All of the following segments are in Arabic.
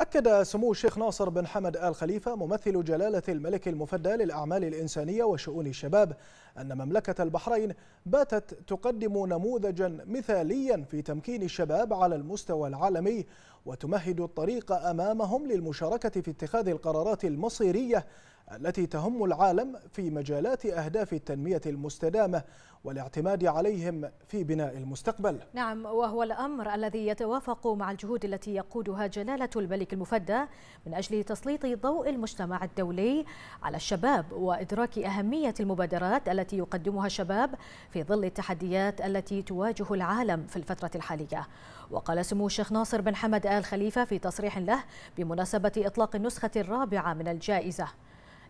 أكد سمو الشيخ ناصر بن حمد آل خليفة ممثل جلالة الملك المفدى للأعمال الإنسانية وشؤون الشباب أن مملكة البحرين باتت تقدم نموذجا مثاليا في تمكين الشباب على المستوى العالمي وتمهد الطريق أمامهم للمشاركة في اتخاذ القرارات المصيرية التي تهم العالم في مجالات أهداف التنمية المستدامة والاعتماد عليهم في بناء المستقبل نعم وهو الأمر الذي يتوافق مع الجهود التي يقودها جلالة الملك المفدى من أجل تسليط ضوء المجتمع الدولي على الشباب وإدراك أهمية المبادرات التي يقدمها الشباب في ظل التحديات التي تواجه العالم في الفترة الحالية وقال سمو الشيخ ناصر بن حمد آل خليفة في تصريح له بمناسبة إطلاق النسخة الرابعة من الجائزة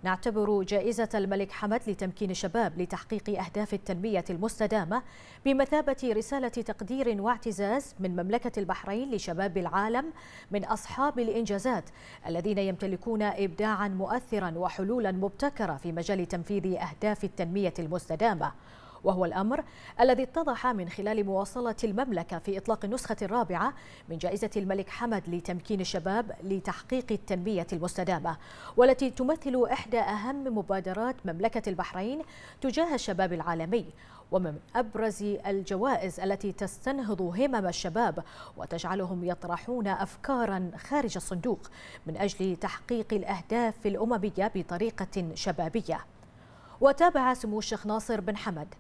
نعتبر جائزة الملك حمد لتمكين الشباب لتحقيق أهداف التنمية المستدامة بمثابة رسالة تقدير واعتزاز من مملكة البحرين لشباب العالم من أصحاب الإنجازات الذين يمتلكون إبداعا مؤثرا وحلولا مبتكرة في مجال تنفيذ أهداف التنمية المستدامة وهو الأمر الذي اتضح من خلال مواصلة المملكة في إطلاق النسخة الرابعة من جائزة الملك حمد لتمكين الشباب لتحقيق التنمية المستدامة والتي تمثل إحدى أهم مبادرات مملكة البحرين تجاه الشباب العالمي ومن أبرز الجوائز التي تستنهض همم الشباب وتجعلهم يطرحون أفكارا خارج الصندوق من أجل تحقيق الأهداف الأممية بطريقة شبابية وتابع سمو الشيخ ناصر بن حمد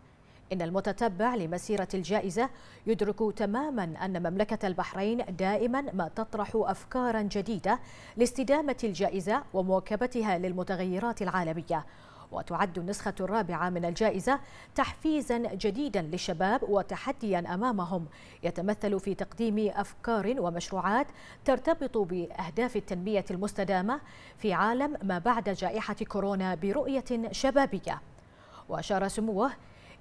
إن المتتبع لمسيرة الجائزة يدرك تماما أن مملكة البحرين دائما ما تطرح أفكارا جديدة لاستدامة الجائزة ومواكبتها للمتغيرات العالمية وتعد النسخة الرابعة من الجائزة تحفيزا جديدا للشباب وتحديا أمامهم يتمثل في تقديم أفكار ومشروعات ترتبط بأهداف التنمية المستدامة في عالم ما بعد جائحة كورونا برؤية شبابية وأشار سموه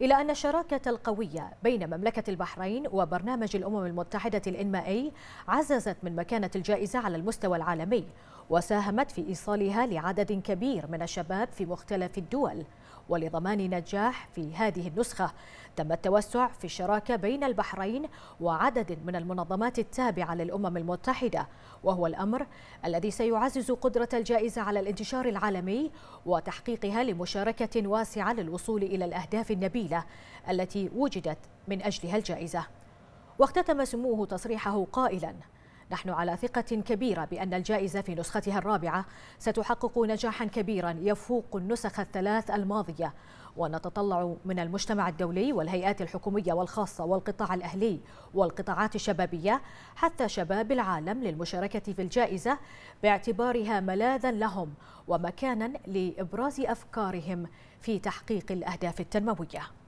إلى أن الشراكة القوية بين مملكة البحرين وبرنامج الأمم المتحدة الإنمائي عززت من مكانة الجائزة على المستوى العالمي وساهمت في إيصالها لعدد كبير من الشباب في مختلف الدول ولضمان نجاح في هذه النسخة تم التوسع في الشراكة بين البحرين وعدد من المنظمات التابعة للأمم المتحدة وهو الأمر الذي سيعزز قدرة الجائزة على الانتشار العالمي وتحقيقها لمشاركة واسعة للوصول إلى الأهداف النبيلة العائلة التي وجدت من أجلها الجائزة واختتم سموه تصريحه قائلا نحن على ثقة كبيرة بأن الجائزة في نسختها الرابعة ستحقق نجاحا كبيرا يفوق النسخ الثلاث الماضية ونتطلع من المجتمع الدولي والهيئات الحكومية والخاصة والقطاع الأهلي والقطاعات الشبابية حتى شباب العالم للمشاركة في الجائزة باعتبارها ملاذا لهم ومكانا لإبراز أفكارهم في تحقيق الأهداف التنموية